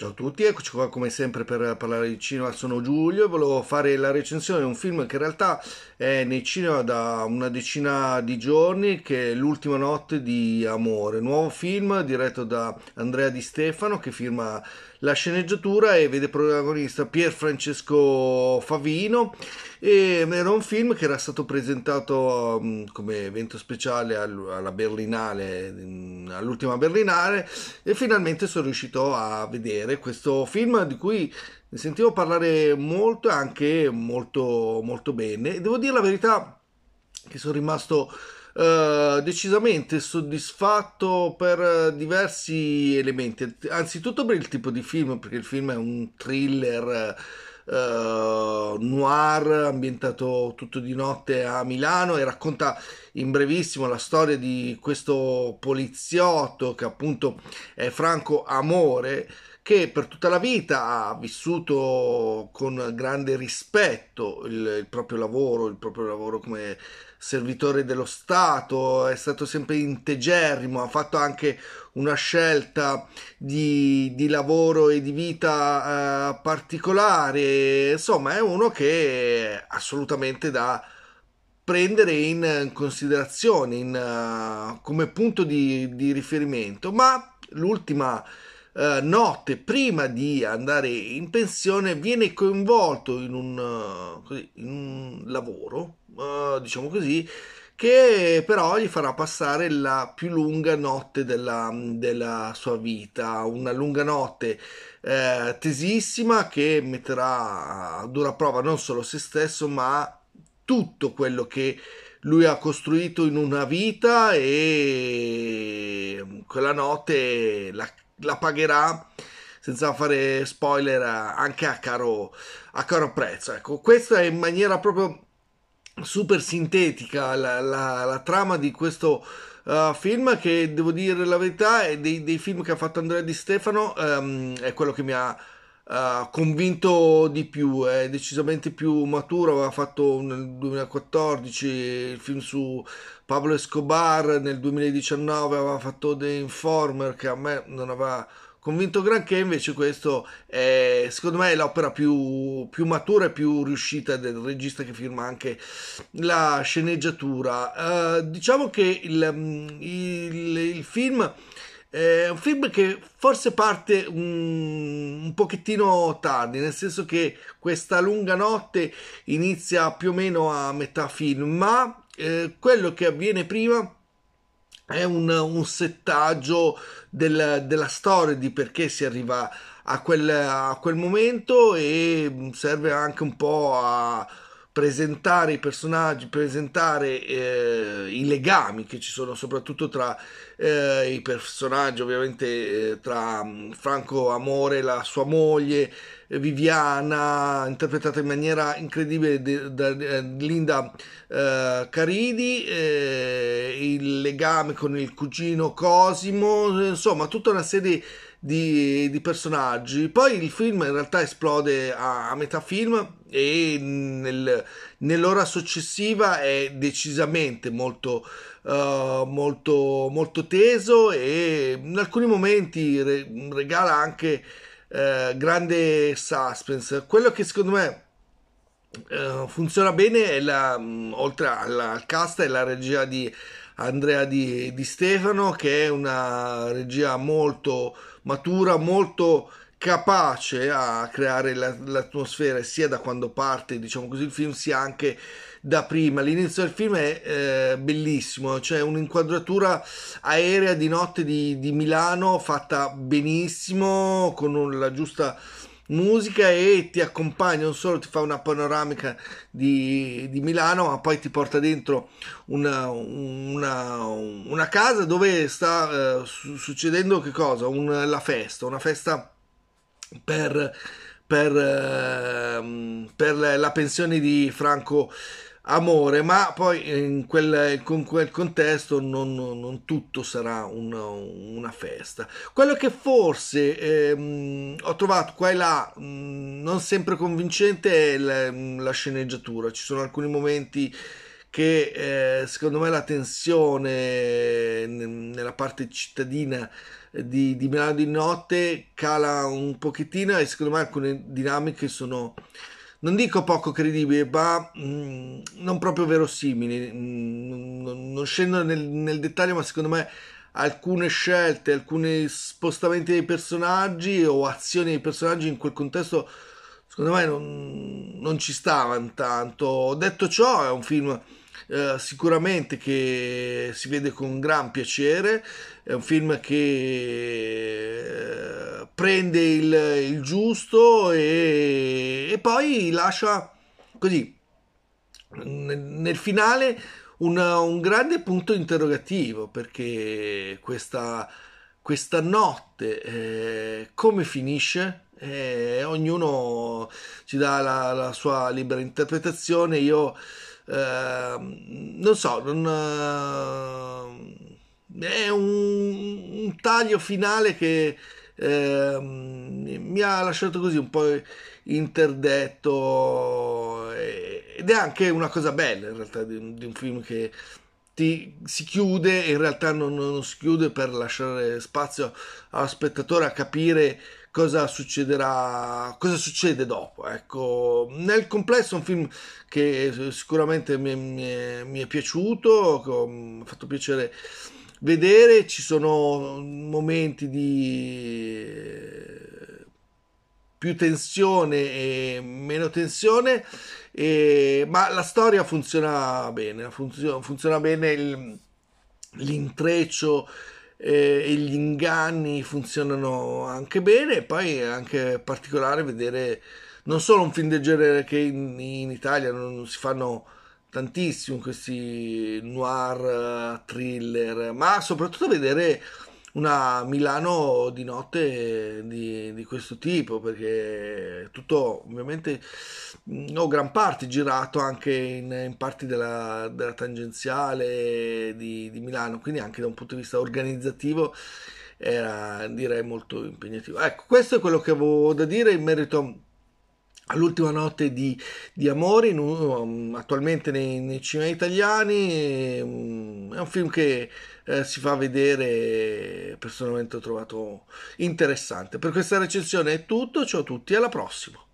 Ciao a tutti, eccoci qua come sempre per parlare di cinema, sono Giulio e volevo fare la recensione di un film che in realtà è nei cinema da una decina di giorni che è L'ultima notte di amore, nuovo film diretto da Andrea Di Stefano che firma la sceneggiatura e vede protagonista Pier Francesco Favino e era un film che era stato presentato mm, come evento speciale alla Berlinale, mm, all'ultima Berlinale e finalmente sono riuscito a vedere vedere questo film di cui sentivo parlare molto e anche molto, molto bene. Devo dire la verità che sono rimasto eh, decisamente soddisfatto per diversi elementi. Anzitutto per il tipo di film, perché il film è un thriller. Uh, noir ambientato tutto di notte a Milano e racconta in brevissimo la storia di questo poliziotto che appunto è Franco Amore che per tutta la vita ha vissuto con grande rispetto il, il, proprio lavoro, il proprio lavoro come servitore dello Stato, è stato sempre integerrimo, ha fatto anche una scelta di, di lavoro e di vita eh, particolare, insomma è uno che assolutamente da prendere in considerazione in, uh, come punto di, di riferimento, ma l'ultima eh, notte prima di andare in pensione viene coinvolto in un, eh, così, in un lavoro, eh, diciamo così, che però gli farà passare la più lunga notte della, della sua vita, una lunga notte eh, tesissima che metterà a dura prova non solo se stesso ma tutto quello che lui ha costruito in una vita e quella notte la la pagherà senza fare spoiler anche a caro, a caro prezzo. Ecco, questa è in maniera proprio super sintetica la, la, la trama di questo uh, film che devo dire la verità è dei, dei, film che ha fatto Andrea Di Stefano um, è quello che mi ha convinto di più, è decisamente più maturo, aveva fatto nel 2014 il film su Pablo Escobar, nel 2019 aveva fatto The Informer che a me non aveva convinto granché, invece questo è secondo me è l'opera più, più, matura e più riuscita del regista che firma anche la sceneggiatura. Uh, diciamo che il, mm, il, il film è un film che forse parte un, un, pochettino tardi, nel senso che questa lunga notte inizia più o meno a metà film, ma eh, quello che avviene prima è un, un settaggio del, della storia di perché si arriva a quel, a quel momento e serve anche un po' a presentare i personaggi, presentare eh, i legami che ci sono soprattutto tra eh, i personaggi, ovviamente eh, tra mm, Franco Amore, la sua moglie, Viviana, interpretata in maniera incredibile da eh, Linda eh, Caridi, eh, il legame con il cugino Cosimo, insomma tutta una serie di di, di, personaggi. Poi il film in realtà esplode a, a metà film e nel, nell'ora successiva è decisamente molto, uh, molto, molto teso e in alcuni momenti re, regala anche uh, grande suspense. Quello che secondo me uh, funziona bene è la, mm, oltre alla casta e la regia di Andrea di, di Stefano, che è una regia molto matura, molto capace a creare l'atmosfera sia da quando parte diciamo così il film sia anche da prima l'inizio del film è eh, bellissimo c'è cioè un'inquadratura aerea di notte di, di Milano fatta benissimo con la giusta musica e ti accompagna, non solo ti fa una panoramica di, di Milano, ma poi ti porta dentro una, una, una casa dove sta eh, succedendo che cosa? Un, la festa, una festa per, per, eh, per la pensione di Franco amore, ma poi quel, con quel contesto non, non tutto sarà una, una festa. Quello che forse ehm, ho trovato qua e là mm, non sempre convincente è la, mm, la, sceneggiatura, ci sono alcuni momenti che eh, secondo me la tensione eh, nella parte cittadina eh, di, di Milano di notte cala un pochettino e secondo me alcune dinamiche sono non dico poco credibile, ma mh, mm, non proprio verosimile. Mm, non scendo nel, nel, dettaglio, ma secondo me alcune scelte, alcuni spostamenti dei personaggi o azioni dei personaggi in quel contesto, secondo me non, non ci stavano tanto. Detto ciò, è un film eh, sicuramente che si vede con gran piacere, è un film che eh, prende il, il giusto e, e, poi lascia così nel, nel finale una, un grande punto interrogativo perché questa, questa notte eh, come finisce? Eh, ognuno ci dà la, la sua libera interpretazione. Io Ehm, non so, non, ehm, è un, un, taglio finale che eh, mi ha lasciato così un po' interdetto ed è anche una cosa bella in realtà di un, di un film che ti, si chiude e in realtà non, non, si chiude per lasciare spazio allo spettatore a capire cosa succederà, cosa succede dopo. Ecco, nel complesso un film che sicuramente mi, mi, mi è piaciuto, mi ha mm, fatto piacere vedere, ci sono momenti di eh, più tensione e meno tensione, e, ma la storia funziona bene, funziona, funziona bene il, l'intreccio eh, e gli inganni funzionano anche bene. e Poi è anche particolare vedere non solo un film del genere che in, in Italia non si fanno tantissimo questi noir eh, thriller, ma soprattutto vedere una Milano di notte di, di, questo tipo, perché tutto ovviamente, ho gran parte girato anche in, in parti della, della tangenziale di, di, Milano, quindi anche da un punto di vista organizzativo era direi molto impegnativo. Ecco, questo è quello che avevo da dire in merito All'ultima notte di, di amore, in, um, attualmente nei, nei, cinema italiani, um, è un film che eh, si fa vedere, personalmente ho trovato interessante. Per questa recensione è tutto, ciao a tutti, alla prossima!